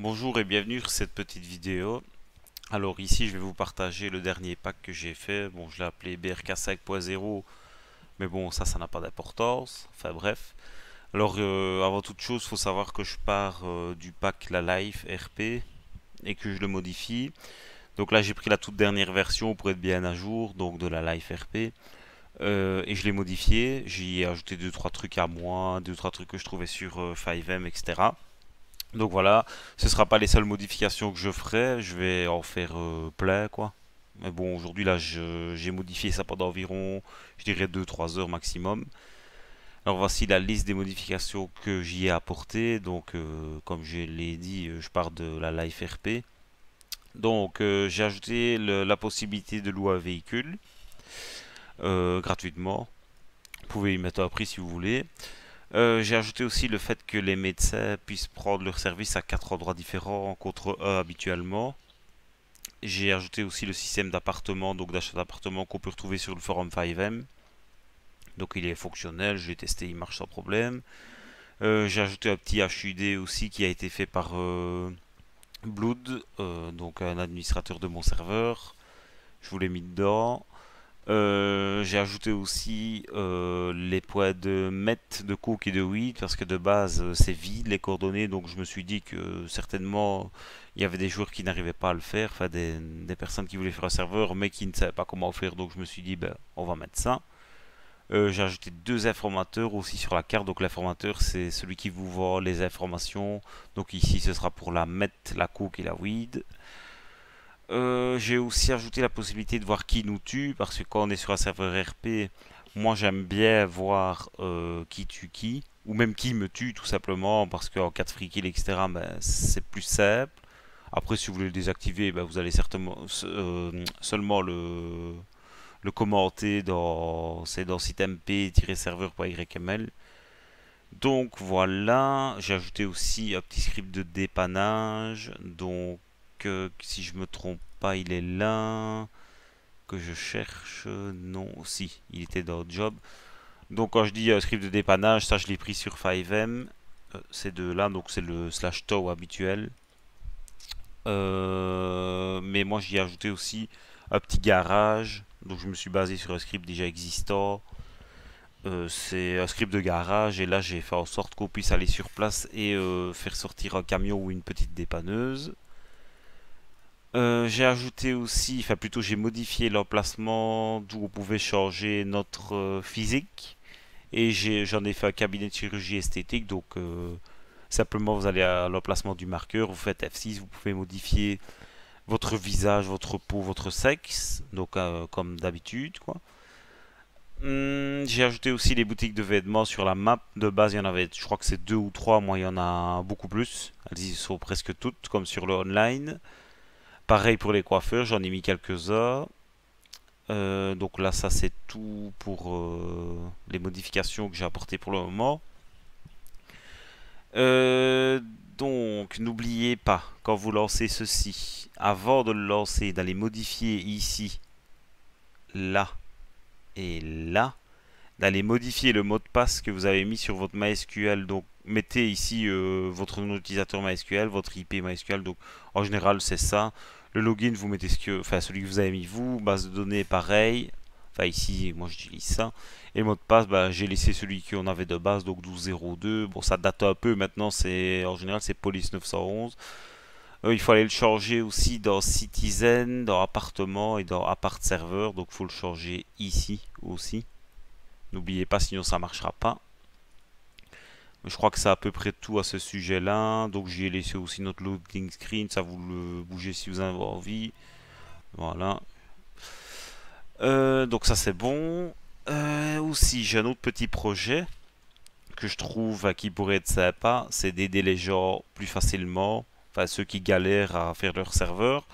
Bonjour et bienvenue sur cette petite vidéo. Alors ici je vais vous partager le dernier pack que j'ai fait. Bon je l'ai appelé BRK 5.0 mais bon ça ça n'a pas d'importance. Enfin bref. Alors euh, avant toute chose faut savoir que je pars euh, du pack la life RP et que je le modifie. Donc là j'ai pris la toute dernière version pour être bien à jour donc de la life RP. Euh, et je l'ai modifié, j'y ai ajouté 2-3 trucs à moi, 2-3 trucs que je trouvais sur 5M, etc. Donc voilà, ce ne sera pas les seules modifications que je ferai, je vais en faire euh, plein quoi. Mais bon, aujourd'hui là, j'ai modifié ça pendant environ, je dirais 2-3 heures maximum. Alors voici la liste des modifications que j'y ai apportées. Donc euh, comme je l'ai dit, euh, je pars de la LifeRP. Donc j'ai ajouté la possibilité de louer un véhicule gratuitement. Vous pouvez y mettre un prix si vous voulez. Euh, j'ai ajouté aussi le fait que les médecins puissent prendre leur service à quatre endroits différents contre habituellement. J'ai ajouté aussi le système d'appartement, donc d'achat d'appartement qu'on peut retrouver sur le forum 5M. Donc il est fonctionnel, je l'ai testé, il marche sans problème. Euh, j'ai ajouté un petit HUD aussi qui a été fait par euh, Blood, donc un administrateur de mon serveur. Je vous l'ai mis dedans. Euh, j'ai ajouté aussi euh, les poids de met, de cook et de weed parce que de base euh, c'est vide les coordonnées donc je me suis dit que certainement il y avait des joueurs qui n'arrivaient pas à le faire, enfin des, personnes qui voulaient faire un serveur mais qui ne savaient pas comment offrir donc je me suis dit ben, on va mettre ça. j'ai ajouté deux informateurs aussi sur la carte donc l'informateur c'est celui qui vous voit les informations donc ici ce sera pour la MET, la cook et la weed. Euh, j'ai aussi ajouté la possibilité de voir qui nous tue, parce que quand on est sur un serveur RP, moi j'aime bien voir euh, qui tue qui, ou même qui me tue tout simplement, parce qu'en cas de free kill, etc., ben, c'est plus simple. Après, si vous voulez le désactiver, ben, vous allez certainement euh, seulement le, le commenter dans, dans site mp-serveur.yml. Donc voilà, j'ai ajouté aussi un petit script de dépannage, donc si je me trompe pas il est là que je cherche non si il était dans job donc quand je dis euh, script de dépannage ça je l'ai pris sur 5m euh, c'est de là donc c'est le slash tow habituel euh, mais moi j'y ai ajouté aussi un petit garage donc je me suis basé sur un script déjà existant c'est un script de garage et là j'ai fait en sorte qu'on puisse aller sur place et faire sortir un camion ou une petite dépanneuse euh, j'ai ajouté aussi, enfin plutôt j'ai modifié l'emplacement d'où vous pouvez changer notre euh, physique. Et j'en ai, fait un cabinet de chirurgie esthétique. Donc euh, simplement vous allez à l'emplacement du marqueur, vous faites F6, vous pouvez modifier votre visage, votre peau, votre sexe. Donc comme d'habitude hum, j'ai ajouté aussi les boutiques de vêtements sur la map. De base, il y en avait, je crois que c'est deux ou trois. Moi, il y en a beaucoup plus. Elles y sont presque toutes, comme sur le online. Pareil pour les coiffeurs, j'en ai mis quelques-uns. Euh, donc là, ça c'est tout pour euh, les modifications que j'ai apportées pour le moment. Euh, donc, n'oubliez pas, quand vous lancez ceci, avant de le lancer, d'aller modifier ici, là et là, d'aller modifier le mot de passe que vous avez mis sur votre MySQL. Donc, mettez ici votre nom d'utilisateur MySQL, votre IP MySQL. Donc, en général, c'est ça. Le login, vous mettez ce que, enfin celui que vous avez mis vous. Base de données, pareil. Enfin ici, moi je j'utilise ça. Et mot de passe, bah, j'ai laissé celui qu'on avait de base, donc 12.02. Bon, ça date un peu maintenant, c'est en général c'est police 911. Euh, il faut aller le changer aussi dans Citizen, dans Appartement et dans Appart serveur, Donc il faut le changer ici aussi. N'oubliez pas, sinon ça ne marchera pas. Je crois que c'est à peu près tout à ce sujet-là. Donc j'ai laissé aussi notre loading screen. Ça vous le bougez si vous en avez envie. Voilà. Euh, donc ça c'est bon. Euh, aussi j'ai un autre petit projet que je trouve qui pourrait être sympa. C'est d'aider les gens plus facilement. Enfin ceux qui galèrent à faire leur serveur.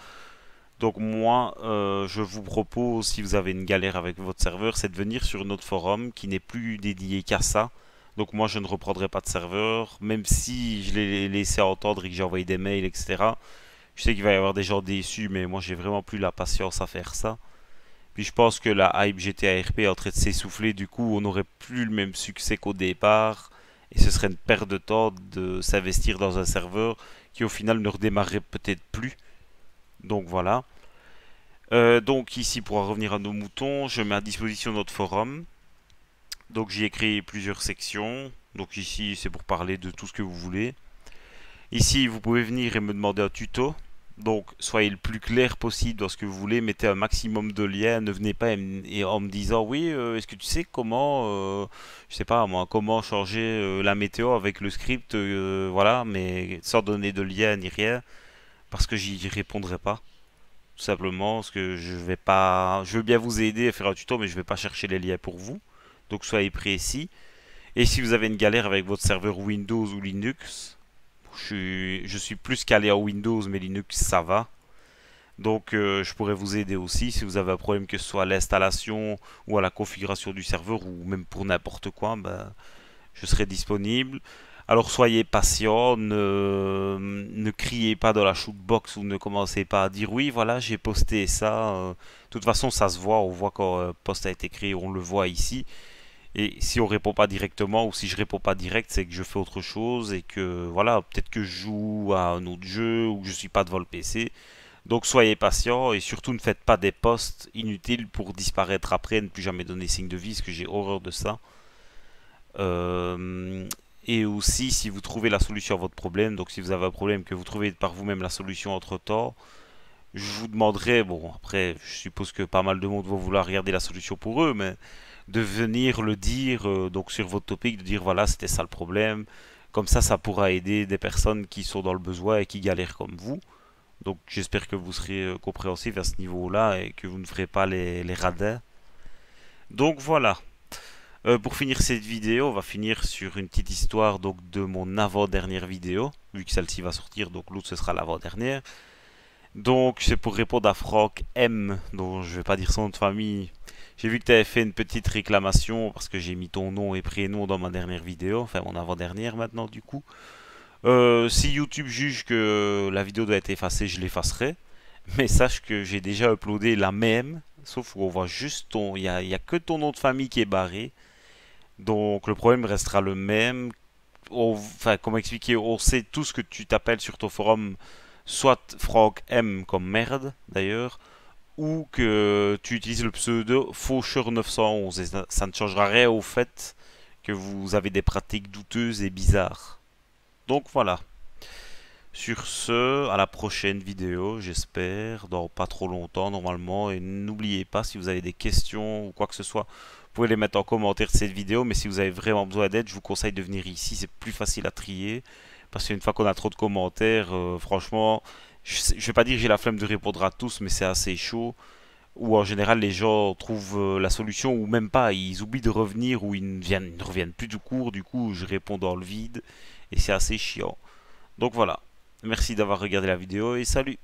Donc moi, euh, je vous propose, si vous avez une galère avec votre serveur, c'est de venir sur notre forum qui n'est plus dédié qu'à ça, donc moi, je ne reprendrai pas de serveur, même si je l'ai laissé entendre et que j'ai envoyé des mails, etc. Je sais qu'il va y avoir des gens déçus, mais moi, j'ai vraiment plus la patience à faire ça. Puis je pense que la hype GTA RP est en train de s'essouffler, du coup, on n'aurait plus le même succès qu'au départ. Et ce serait une perte de temps de s'investir dans un serveur qui, au final, ne redémarrerait peut-être plus. Donc voilà. Euh, donc ici, pour revenir à nos moutons, je mets à disposition notre forum. Donc j'ai écrit plusieurs sections. Donc ici, c'est pour parler de tout ce que vous voulez. Ici, vous pouvez venir et me demander un tuto. Donc, soyez le plus clair possible dans ce que vous voulez. Mettez un maximum de liens. Ne venez pas en me disant oui, euh, est-ce que tu sais comment, euh, je sais pas moi, comment changer euh, la météo avec le script, voilà, mais sans donner de lien ni rien, parce que j'y répondrai pas. Tout simplement, parce que je vais pas, je veux bien vous aider à faire un tuto, mais je vais pas chercher les liens pour vous. Donc soyez précis. Et si vous avez une galère avec votre serveur Windows ou Linux, je suis, plus calé à Windows, mais Linux, ça va. Donc euh, je pourrais vous aider aussi si vous avez un problème que ce soit à l'installation ou à la configuration du serveur ou même pour n'importe quoi, ben, je serai disponible. Alors soyez patient, ne, criez pas dans la shootbox ou ne commencez pas à dire oui voilà j'ai posté ça. Euh, de toute façon ça se voit, on voit quand un euh, post a été créé, on le voit ici. Et si on répond pas directement ou si je réponds pas direct, c'est que je fais autre chose et que voilà, peut-être que je joue à un autre jeu ou que je suis pas devant le PC. Donc soyez patient et surtout ne faites pas des posts inutiles pour disparaître après ne plus jamais donner signe de vie, parce que j'ai horreur de ça. Euh, et aussi, si vous trouvez la solution à votre problème, donc si vous avez un problème que vous trouvez par vous-même la solution entre temps, je vous demanderai, bon après je suppose que pas mal de monde va vouloir regarder la solution pour eux, mais de venir le dire euh, donc sur votre topic, de dire voilà, c'était ça le problème. Comme ça, ça pourra aider des personnes qui sont dans le besoin et qui galèrent comme vous. Donc j'espère que vous serez euh, compréhensif à ce niveau-là et que vous ne ferez pas les, radins. Donc voilà. Euh, pour finir cette vidéo, on va finir sur une petite histoire donc, de mon avant-dernière vidéo, vu que celle-ci va sortir, donc l'autre ce sera l'avant-dernière. Donc c'est pour répondre à Franck M, dont je ne vais pas dire son nom de famille j'ai vu que tu avais fait une petite réclamation parce que j'ai mis ton nom et prénom dans ma dernière vidéo, enfin mon avant-dernière maintenant du coup. Euh, si YouTube juge que la vidéo doit être effacée, je l'effacerai. Mais sache que j'ai déjà uploadé la même, sauf qu'on voit juste ton... Il n'y a, que ton nom de famille qui est barré. Donc le problème restera le même. enfin, comment expliquer On sait tout ce que tu t'appelles sur ton forum, soit Frog M comme merde d'ailleurs, ou que tu utilises le pseudo Faucheur911 et ça, ne changera rien au fait que vous avez des pratiques douteuses et bizarres. Donc voilà. Sur ce, à la prochaine vidéo, j'espère, dans pas trop longtemps normalement. Et n'oubliez pas, si vous avez des questions ou quoi que ce soit, vous pouvez les mettre en commentaire de cette vidéo. Mais si vous avez vraiment besoin d'aide, je vous conseille de venir ici, c'est plus facile à trier. Parce qu'une fois qu'on a trop de commentaires, euh, franchement, je ne vais pas dire que j'ai la flemme de répondre à tous, mais c'est assez chaud. Ou en général les gens trouvent euh, la solution ou même pas, ils oublient de revenir ou ils ne, viennent, ils ne reviennent plus du cours, du coup je réponds dans le vide et c'est assez chiant. Donc voilà, merci d'avoir regardé la vidéo et salut